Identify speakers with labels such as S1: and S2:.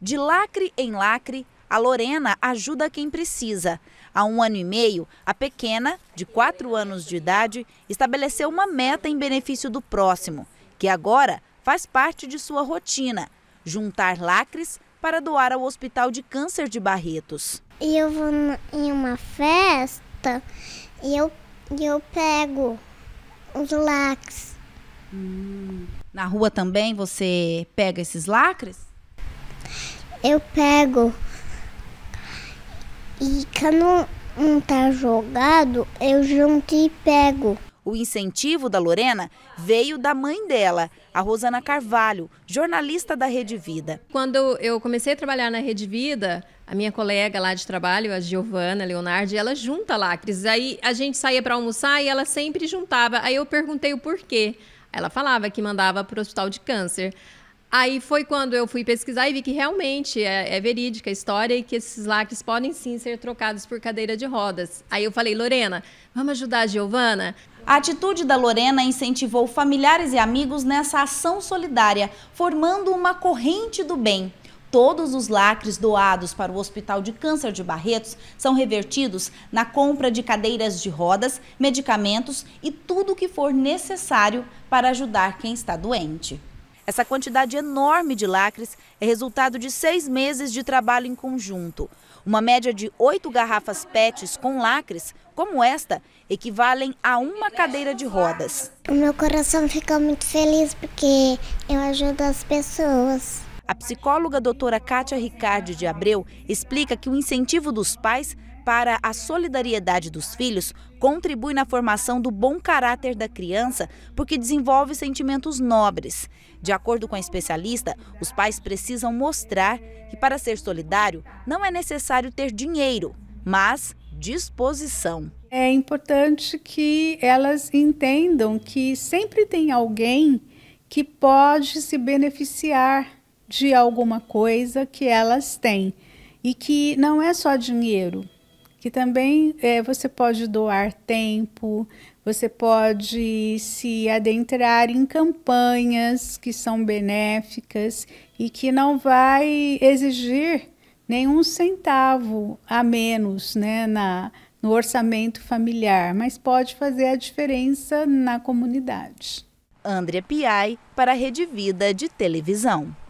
S1: De lacre em lacre, a Lorena ajuda quem precisa. Há um ano e meio, a pequena, de 4 anos de idade, estabeleceu uma meta em benefício do próximo, que agora faz parte de sua rotina: juntar lacres para doar ao Hospital de Câncer de Barretos.
S2: eu vou em uma festa e eu, eu pego os lacres.
S1: Hum. Na rua também você pega esses lacres? eu pego e quando não tá jogado, eu junto e pego. O incentivo da Lorena veio da mãe dela, a Rosana Carvalho, jornalista
S2: da Rede Vida. Quando eu comecei a trabalhar na Rede Vida, a minha colega lá de trabalho, a Giovana Leonardi, ela junta lacres. Aí a gente saía para almoçar e ela sempre juntava. Aí eu perguntei o porquê. Ela falava que mandava para o hospital de câncer. Aí foi quando eu fui pesquisar e vi que realmente é, é verídica a história e que esses lacres podem sim ser trocados por cadeira de rodas. Aí eu falei, Lorena, vamos ajudar a Giovana? A atitude da Lorena incentivou familiares
S1: e amigos nessa ação solidária, formando uma corrente do bem. Todos os lacres doados para o Hospital de Câncer de Barretos são revertidos na compra de cadeiras de rodas, medicamentos e tudo o que for necessário para ajudar quem está doente. Essa quantidade enorme de lacres é resultado de seis meses de trabalho em conjunto. Uma média de oito garrafas PETs com lacres, como esta, equivalem a uma cadeira de rodas. O meu coração fica muito feliz porque eu ajudo as pessoas. A psicóloga doutora Kátia Ricardi de Abreu explica que o incentivo dos pais para a solidariedade dos filhos contribui na formação do bom caráter da criança, porque desenvolve sentimentos nobres. De acordo com a especialista, os pais precisam mostrar que para ser solidário não é necessário ter dinheiro, mas disposição.
S3: É importante que elas entendam que sempre tem alguém que pode se beneficiar de alguma coisa que elas têm e que não é só dinheiro, que também é, você pode doar tempo, você pode se adentrar em campanhas que são benéficas e que não vai exigir nenhum centavo a menos né, na, no orçamento familiar, mas pode fazer a diferença na comunidade. André
S1: Piai, para a Rede Vida de Televisão.